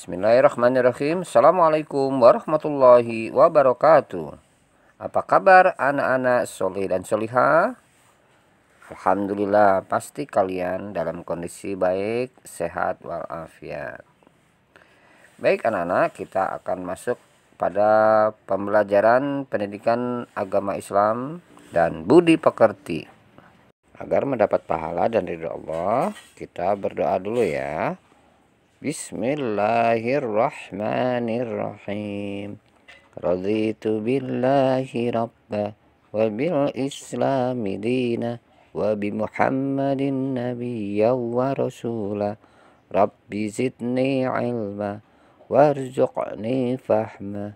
Bismillahirrahmanirrahim. Assalamualaikum warahmatullahi wabarakatuh. Apa kabar anak-anak soleh dan soleha? Alhamdulillah pasti kalian dalam kondisi baik, sehat walafiat. Baik anak-anak, kita akan masuk pada pembelajaran pendidikan agama Islam dan budi pekerti. Agar mendapat pahala dan ridho Allah, kita berdoa dulu ya. Bismillahirrahmanirrahim. Raditu billahi rabba wa bil islami dina wa bi Muhammadin nabiyya wa Rasulah. Rabbi zidni ilma warzuqni fahma.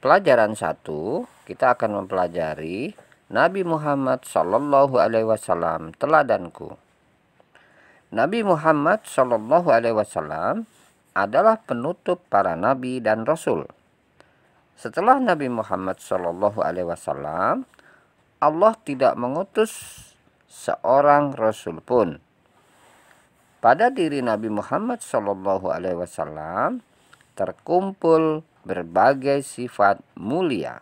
Pelajaran satu, kita akan mempelajari Nabi Muhammad Shallallahu alaihi wasallam teladanku. Nabi Muhammad Shallallahu Alaihi Wasallam adalah penutup para nabi dan rasul. Setelah Nabi Muhammad Shallallahu Alaihi Wasallam, Allah tidak mengutus seorang rasul pun. Pada diri Nabi Muhammad Shallallahu Alaihi Wasallam terkumpul berbagai sifat mulia.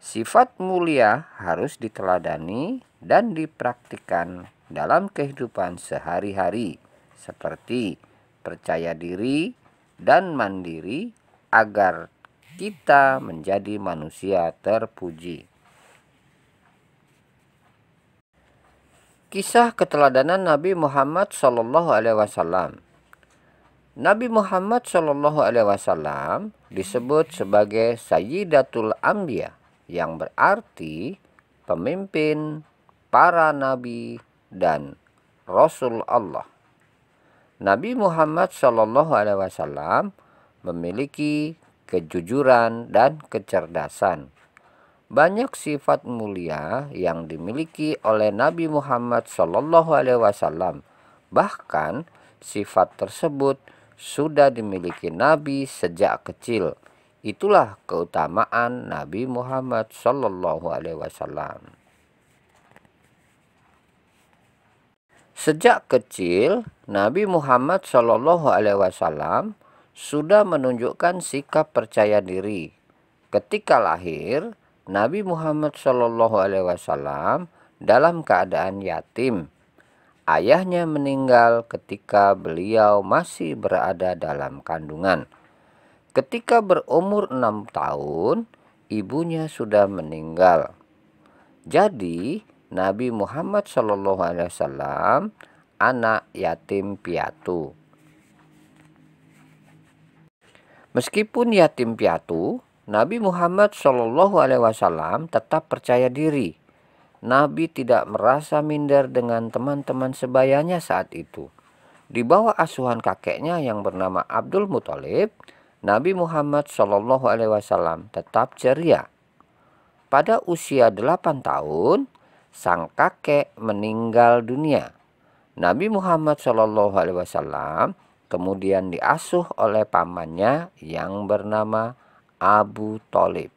Sifat mulia harus diteladani dan dipraktikkan dalam kehidupan sehari-hari, seperti percaya diri dan mandiri, agar kita menjadi manusia terpuji. Kisah keteladanan Nabi Muhammad saw Nabi Muhammad saw disebut sebagai Sayyidatul Ambia, yang berarti pemimpin para nabi dan Rasul Allah. Nabi Muhammad Shallallahu Alaihi Wasallam memiliki kejujuran dan kecerdasan. Banyak sifat mulia yang dimiliki oleh Nabi Muhammad Shallallahu Alaihi Wasallam. Bahkan sifat tersebut sudah dimiliki Nabi sejak kecil. Itulah keutamaan Nabi Muhammad Shallallahu Alaihi Wasallam. Sejak kecil, Nabi Muhammad Shallallahu Alaihi Wasallam sudah menunjukkan sikap percaya diri. Ketika lahir, Nabi Muhammad Shallallahu Alaihi Wasallam dalam keadaan yatim. Ayahnya meninggal ketika beliau masih berada dalam kandungan. Ketika berumur enam tahun, ibunya sudah meninggal. Jadi, Nabi Muhammad Shallallahu Alaihi Wasallam anak yatim piatu. Meskipun yatim piatu, Nabi Muhammad Shallallahu Alaihi Wasallam tetap percaya diri. Nabi tidak merasa minder dengan teman-teman sebayanya saat itu. Di bawah asuhan kakeknya yang bernama Abdul Muthalib, Nabi Muhammad Shallallahu Alaihi Wasallam tetap ceria. Pada usia 8 tahun, sang kakek meninggal dunia. Nabi Muhammad Shallallahu Alaihi Wasallam kemudian diasuh oleh pamannya yang bernama Abu Talib.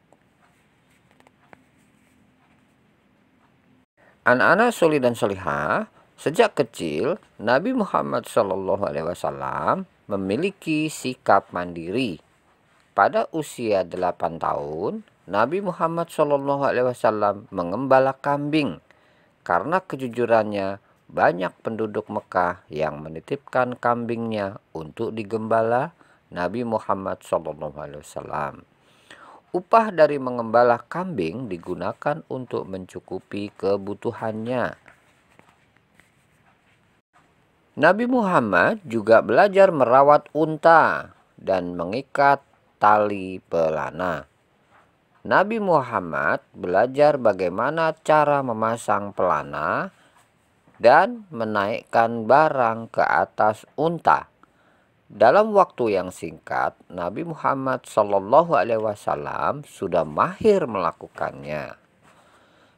Anak-anak soli dan solihah, sejak kecil Nabi Muhammad Shallallahu Alaihi Wasallam memiliki sikap mandiri. Pada usia delapan tahun, Nabi Muhammad Shallallahu Alaihi Wasallam mengembala kambing karena kejujurannya, banyak penduduk Mekah yang menitipkan kambingnya untuk digembala Nabi Muhammad SAW. Upah dari mengembala kambing digunakan untuk mencukupi kebutuhannya. Nabi Muhammad juga belajar merawat unta dan mengikat tali pelana. Nabi Muhammad belajar bagaimana cara memasang pelana dan menaikkan barang ke atas unta. Dalam waktu yang singkat, Nabi Muhammad Shallallahu Alaihi Wasallam sudah mahir melakukannya.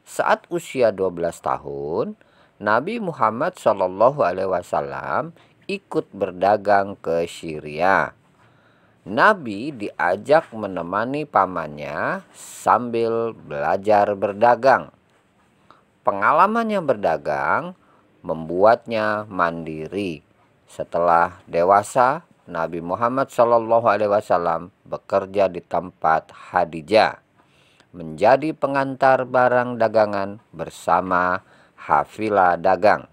Saat usia 12 tahun, Nabi Muhammad Shallallahu Alaihi Wasallam ikut berdagang ke Syria Nabi diajak menemani pamannya sambil belajar berdagang. Pengalamannya berdagang membuatnya mandiri. Setelah dewasa, Nabi Muhammad SAW bekerja di tempat Hadijah, menjadi pengantar barang dagangan bersama Hafila dagang.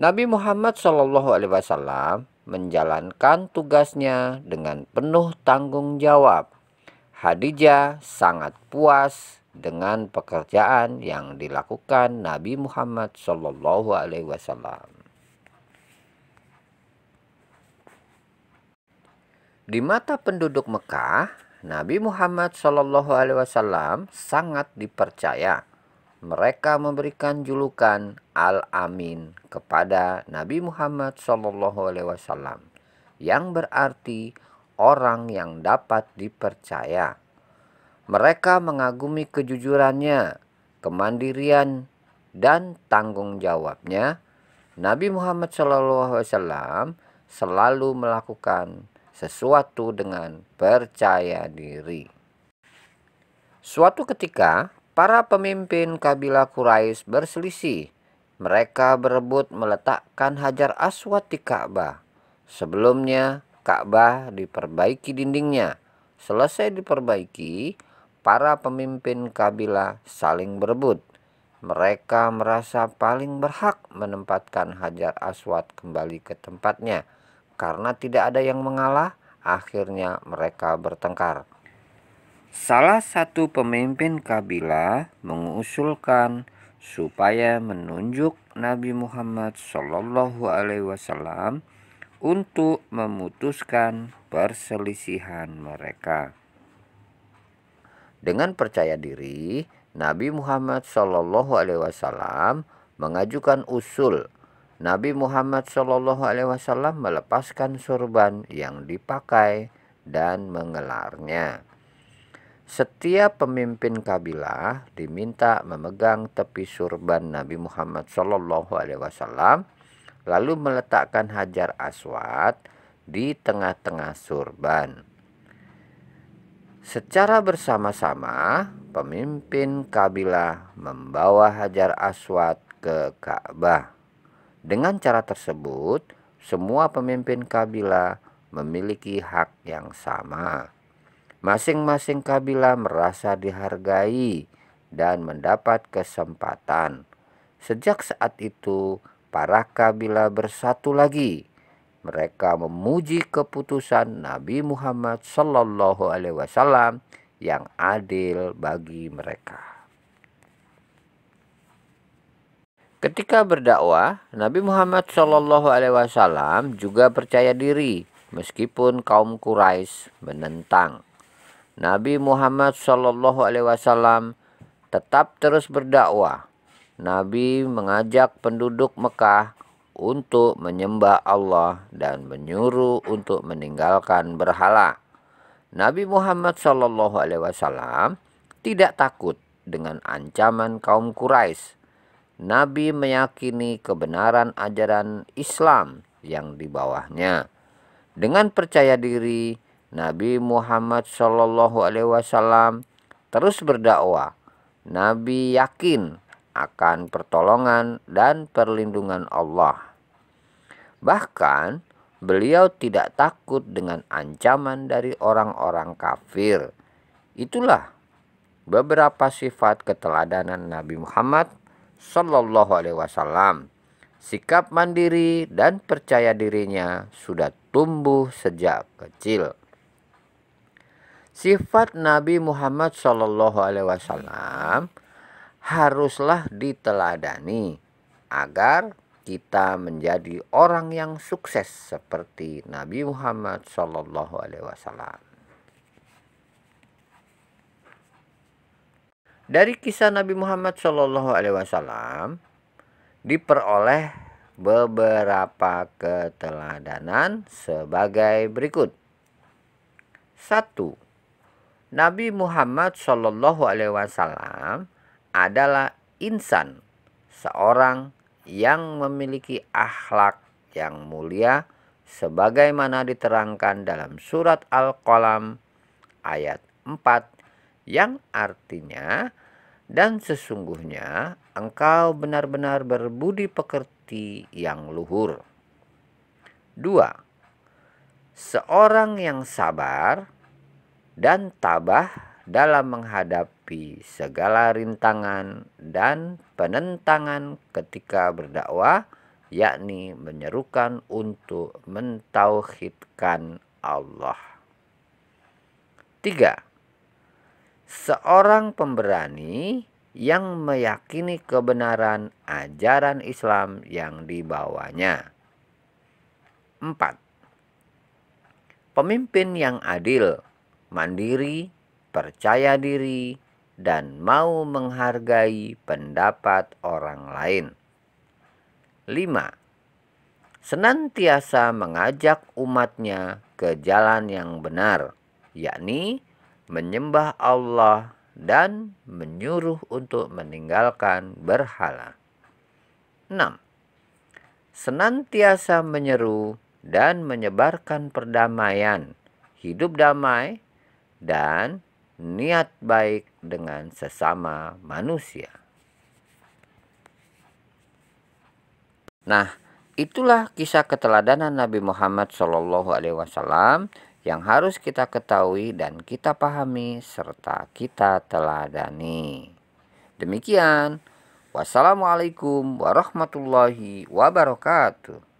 Nabi Muhammad SAW menjalankan tugasnya dengan penuh tanggung jawab. Khadijah sangat puas dengan pekerjaan yang dilakukan Nabi Muhammad Shallallahu Alaihi Wasallam. Di mata penduduk Mekah, Nabi Muhammad Shallallahu Alaihi Wasallam sangat dipercaya mereka memberikan julukan Al-Amin kepada Nabi Muhammad SAW yang berarti orang yang dapat dipercaya. Mereka mengagumi kejujurannya, kemandirian, dan tanggung jawabnya. Nabi Muhammad SAW selalu melakukan sesuatu dengan percaya diri. Suatu ketika, Para pemimpin kabilah Quraisy berselisih. Mereka berebut meletakkan Hajar Aswad di Ka'bah. Sebelumnya, Ka'bah diperbaiki dindingnya. Selesai diperbaiki, para pemimpin kabilah saling berebut. Mereka merasa paling berhak menempatkan Hajar Aswad kembali ke tempatnya. Karena tidak ada yang mengalah, akhirnya mereka bertengkar. Salah satu pemimpin kabilah mengusulkan supaya menunjuk Nabi Muhammad Shallallahu Alaihi Wasallam untuk memutuskan perselisihan mereka. Dengan percaya diri, Nabi Muhammad Shallallahu Alaihi Wasallam mengajukan usul. Nabi Muhammad Shallallahu Alaihi Wasallam melepaskan sorban yang dipakai dan mengelarnya. Setiap pemimpin kabilah diminta memegang tepi surban Nabi Muhammad Shallallahu Alaihi Wasallam, lalu meletakkan hajar aswad di tengah-tengah surban. Secara bersama-sama, pemimpin kabilah membawa hajar aswad ke Ka'bah. Dengan cara tersebut, semua pemimpin kabilah memiliki hak yang sama Masing-masing kabilah merasa dihargai dan mendapat kesempatan. Sejak saat itu, para kabilah bersatu lagi. Mereka memuji keputusan Nabi Muhammad Shallallahu Alaihi Wasallam yang adil bagi mereka. Ketika berdakwah, Nabi Muhammad Shallallahu Alaihi Wasallam juga percaya diri, meskipun kaum Quraisy menentang. Nabi Muhammad Shallallahu Alaihi Wasallam tetap terus berdakwah. Nabi mengajak penduduk Mekah untuk menyembah Allah dan menyuruh untuk meninggalkan berhala. Nabi Muhammad Shallallahu Alaihi Wasallam tidak takut dengan ancaman kaum Quraisy. Nabi meyakini kebenaran ajaran Islam yang di bawahnya. Dengan percaya diri, Nabi Muhammad Shallallahu Alaihi Wasallam terus berdakwah. Nabi yakin akan pertolongan dan perlindungan Allah. Bahkan beliau tidak takut dengan ancaman dari orang-orang kafir. Itulah beberapa sifat keteladanan Nabi Muhammad Shallallahu Alaihi Wasallam. Sikap mandiri dan percaya dirinya sudah tumbuh sejak kecil sifat Nabi Muhammad Shallallahu Alaihi Wasallam haruslah diteladani agar kita menjadi orang yang sukses seperti Nabi Muhammad Shallallahu Alaihi Wasallam. Dari kisah Nabi Muhammad Shallallahu Alaihi Wasallam diperoleh beberapa keteladanan sebagai berikut. Satu, Nabi Muhammad Shallallahu Alaihi Wasallam adalah insan, seorang yang memiliki akhlak yang mulia, sebagaimana diterangkan dalam surat Al-Qalam ayat 4 yang artinya dan sesungguhnya engkau benar-benar berbudi pekerti yang luhur. Dua, Seorang yang sabar dan tabah dalam menghadapi segala rintangan dan penentangan ketika berdakwah, yakni menyerukan untuk mentauhidkan Allah. Tiga, Seorang pemberani yang meyakini kebenaran ajaran Islam yang dibawanya. Empat, Pemimpin yang adil mandiri, percaya diri, dan mau menghargai pendapat orang lain. 5. Senantiasa mengajak umatnya ke jalan yang benar, yakni menyembah Allah dan menyuruh untuk meninggalkan berhala. 6. Senantiasa menyeru dan menyebarkan perdamaian, hidup damai, dan niat baik dengan sesama manusia. Nah, itulah kisah keteladanan Nabi Muhammad SAW yang harus kita ketahui dan kita pahami serta kita teladani. Demikian, wassalamualaikum warahmatullahi wabarakatuh.